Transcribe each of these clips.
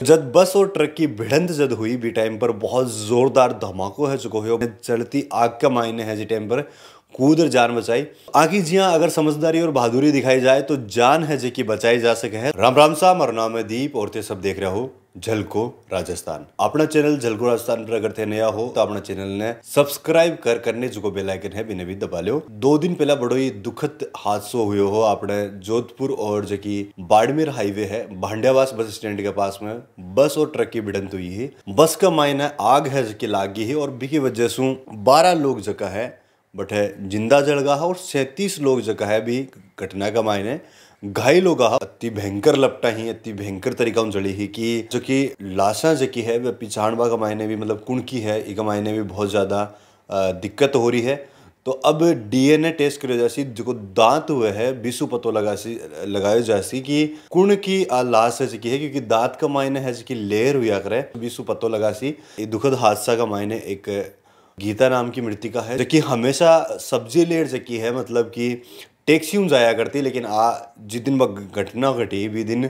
जब बस और ट्रक की भिड़ंत जद हुई भी टाइम पर बहुत ज़ोरदार धमाको है चुको है चलती आग का मायने है जी टाइम पर कूदर जान बचाई आगे जी हाँ अगर समझदारी और बहादुरी दिखाई जाए तो जान है जी की बचाई जा सके है राम राम सा मरना में दीप और ते सब देख रहे हो झलको राजस्थान अपना चैनल झलको राजस्थान पर अगर તે નયા હો તો આપણા ચેનલને સબસ્ક્રાઇબ કર કરને જો બેલ આઇકન હે બિને भी दबा લ્યો दो दिन पहला बड़ो ही दुखद हादसो हुए हो अपने जोधपुर और जो की बाड़मेर हाईवे है भांड्यावास बस स्टैंड के पास में बस और ट्रक की भिड़ंत हुई है बस का मायना आग है जो की लागी है और बिकी वजह से बारह लोग जगह है बट है जिंदा जलगा है और सैंतीस लोग जगह है भी घटना का मायने घायल होगा अति भयंकर लपटा ही अति भयंकर तरीका जड़ी ही कि जो कि लाशा जी है वह पिछाड़वा का मायने भी मतलब कुणकी है एक मायने भी बहुत ज़्यादा दिक्कत हो रही है तो अब डीएनए टेस्ट करो जासी जो दांत हुए है बीसू पतो लगा लगाए जासी कि कुण की आ लाश है जी है क्योंकि दांत का मायने है जी लेर हुआ करे बीसू पतो लगासी ये दुखद हादसा का मायने एक गीता नाम की मृतिका है जो कि हमेशा सब्जी लेर जकी है मतलब कि टैक्सियों जाया करती लेकिन आ जिस दिन वह घटना घटी भी दिन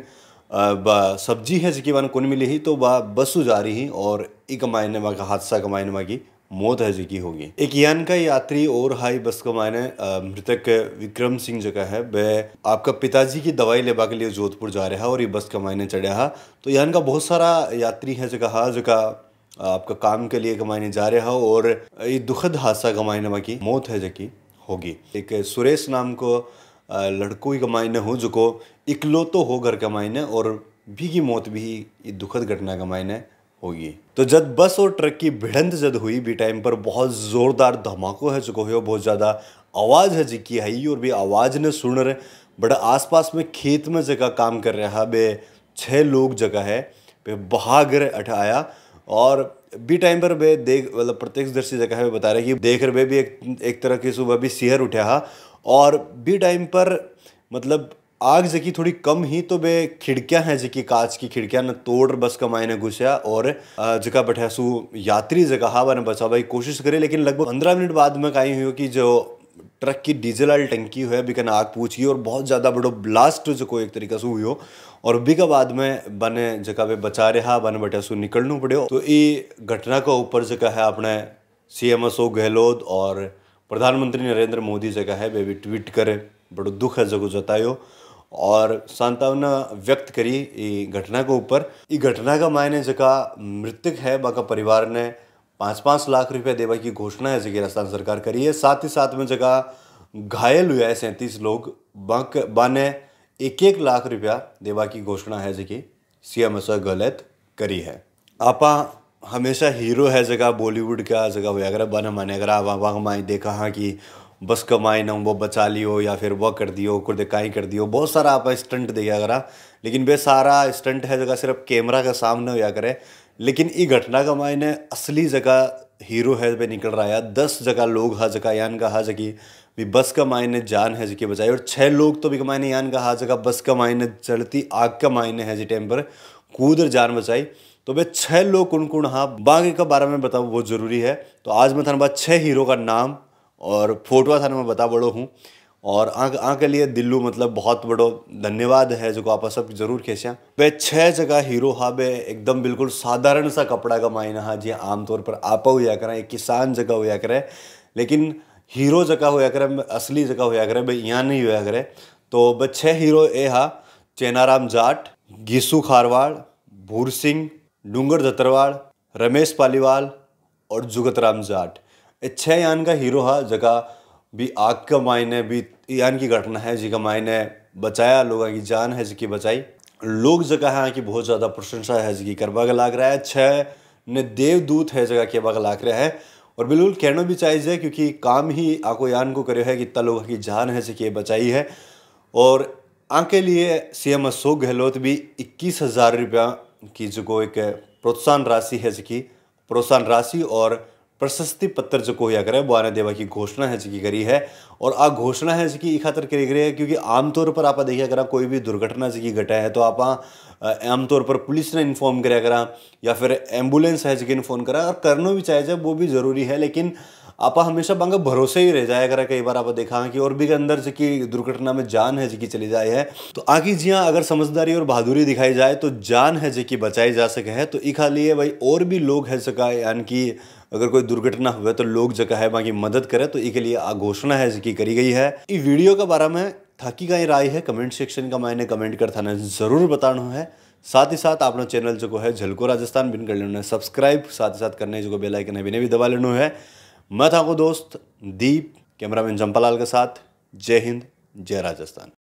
सब्जी है जिकी वन कौन मिली ही तो वह बस जा रही और एक मायने मा का हादसा का मायने मा की मौत है जी की होगी एक यान का यात्री और हाई बस का मायने मृतक विक्रम सिंह जगह है वह आपका पिताजी की दवाई लेवा के लिए जोधपुर जा रहा है और ये बस का मायने चढ़ा है तो यान का बहुत सारा यात्री है जगह का आपका काम के लिए कमाने जा रहा और ये दुखद हादसा कमाने की मौत है जकी होगी एक सुरेश नाम को लड़कों का मायने हो जो इकलो तो हो घर का मायने और भीगी मौत भी ये दुखद घटना का मायने होगी तो जब बस और ट्रक की भिड़ंत जद हुई भी टाइम पर बहुत ज़ोरदार धमाको है चुको है बहुत ज़्यादा आवाज़ है जिकी आई और भी आवाज़ ने सुन रहे बड़ा आसपास में खेत में जगह काम कर रहा बे छह लोग जगह है बे भाग रहे अठ आया और बी टाइम पर वे देख मतलब प्रत्यक्षदर्शी जगह पर बता रहे कि देख रहे भी एक एक तरह की सुबह भी सीहर उठा हा और बी टाइम पर मतलब आग जकी थोड़ी कम ही तो वे खिड़कियां हैं जकी कांच की खिड़कियां न तोड़ बस का ने घुसया और जगह बैठा सु यात्री जगह हा बचावा की कोशिश करे लेकिन लगभग पंद्रह मिनट बाद में कहीं हुई कि जो ट्रक की डीजल वाली टंकी हुई बिकन आग पूछी और बहुत ज़्यादा बड़ो ब्लास्ट जो एक तरीका से हुई हो और बिका बाद में बने जगह पे बचा रहा बन बटे सो निकलनू पड़ो तो ये घटना का ऊपर जगह है अपने सीएम अशोक गहलोत और प्रधानमंत्री नरेंद्र मोदी जगह है वे भी ट्वीट करे बड़ो दुख है जगह जतायो और सांत्वना व्यक्त करी ये घटना के ऊपर ये घटना का मायने जगह मृतक है बाका परिवार ने पाँच पाँच लाख रुपया देवा की घोषणा है जिसकी राजस्थान सरकार करी है साथ ही साथ में जगह घायल हुए है सैंतीस लोग बंक बाने एक एक लाख रुपया देवा की घोषणा है जिसकी सीएम अशोक गलत करी है आप हमेशा हीरो है जगह बॉलीवुड का जगह हुआ अगर बन माने अगर आप माए देखा हाँ कि बस कमाई ना वो बचा लियो या फिर वह कर दियो कुछ दिकाई कर दियो बहुत सारा आप स्टंट देखा करा लेकिन बे सारा स्टंट है जगह सिर्फ कैमरा का सामने हुआ करे लेकिन ये घटना का मायने असली जगह हीरो है पे निकल रहा है दस जगह लोग हा जगह यान का हा जगह भी बस का मायने जान है जिके बचाई और छह लोग तो भी मायने यान का हा जगह बस का मायने चलती आग का मायने है जी टाइम पर कूदर जान बचाई तो भाई छह लोग कौन कौन हाँ बाकी का बारे में बताओ बहुत ज़रूरी है तो आज मैं थाना छह छः हीरो का नाम और फोटो थाना मैं बता बड़ो हूँ और आँख आँख के लिए दिल्लू मतलब बहुत बड़ो धन्यवाद है जो आप सब जरूर खेसियाँ वे छः जगह हीरो हाबे एकदम बिल्कुल साधारण सा कपड़ा का मायना है जी आमतौर पर आपा हुआ करें एक किसान जगह हुआ करे लेकिन हीरो जगह हुआ करे असली जगह हुआ करे भाई यहाँ नहीं हुआ करे तो बस छः हीरो ए हा चेनाराम जाट गीसु खारवाड़ भूर सिंह डूंगर धतरवाड़ रमेश पालीवाल और जुगतराम जाट छः यान का हीरो हा जगह भी आग का मायने भी ईरान की घटना है जिसका मायने बचाया लोगों की जान है जिसकी बचाई लोग जगह है कि बहुत ज़्यादा प्रशंसा है जिसकी करवा का लाग रहा है छः ने देवदूत है जगह के बाग लाग रहा है और बिल्कुल कहना भी चाहिए क्योंकि काम ही आको यान को करे है कि इतना लोगों की जान है जिसकी बचाई है और आके लिए सीएम अशोक गहलोत भी इक्कीस हज़ार रुपया की जो को एक प्रोत्साहन राशि है जिसकी प्रोत्साहन राशि और प्रशस्ति पत्र जो या करें है बुआने देवा की घोषणा है जी करी है और आ घोषणा है जी खातर करी गई है क्योंकि आमतौर पर आप देखिए अगर कोई भी दुर्घटना जी घटा है तो आप आमतौर पर पुलिस ने इन्फॉर्म कराया करा या फिर एम्बुलेंस है जी इन्फॉर्म करा और करना भी चाहे जब वो भी ज़रूरी है लेकिन आप हमेशा बंग भरोसे ही रह जाया करा कई बार आप देखा कि और भी के अंदर जी दुर्घटना में जान है जी चली जाए है तो आगे जी हाँ, अगर समझदारी और बहादुरी दिखाई जाए तो जान है जी बचाई जा सके है तो खाली है भाई और भी लोग है सका यानी कि अगर कोई दुर्घटना हुए तो लोग जगह है बाकी मदद करे तो इसके लिए घोषणा है जिसकी करी गई है इस वीडियो के बारे में कि का राय है कमेंट सेक्शन का मैंने कमेंट कर थाना जरूर बताना है साथ ही साथ अपना चैनल जो है झलको राजस्थान बिन कर लेना है सब्सक्राइब साथ ही साथ करने जो बेलाइकन है बिने भी दबा लेना है मैं था दोस्त दीप कैमरामैन जंपालाल के साथ जय हिंद जय राजस्थान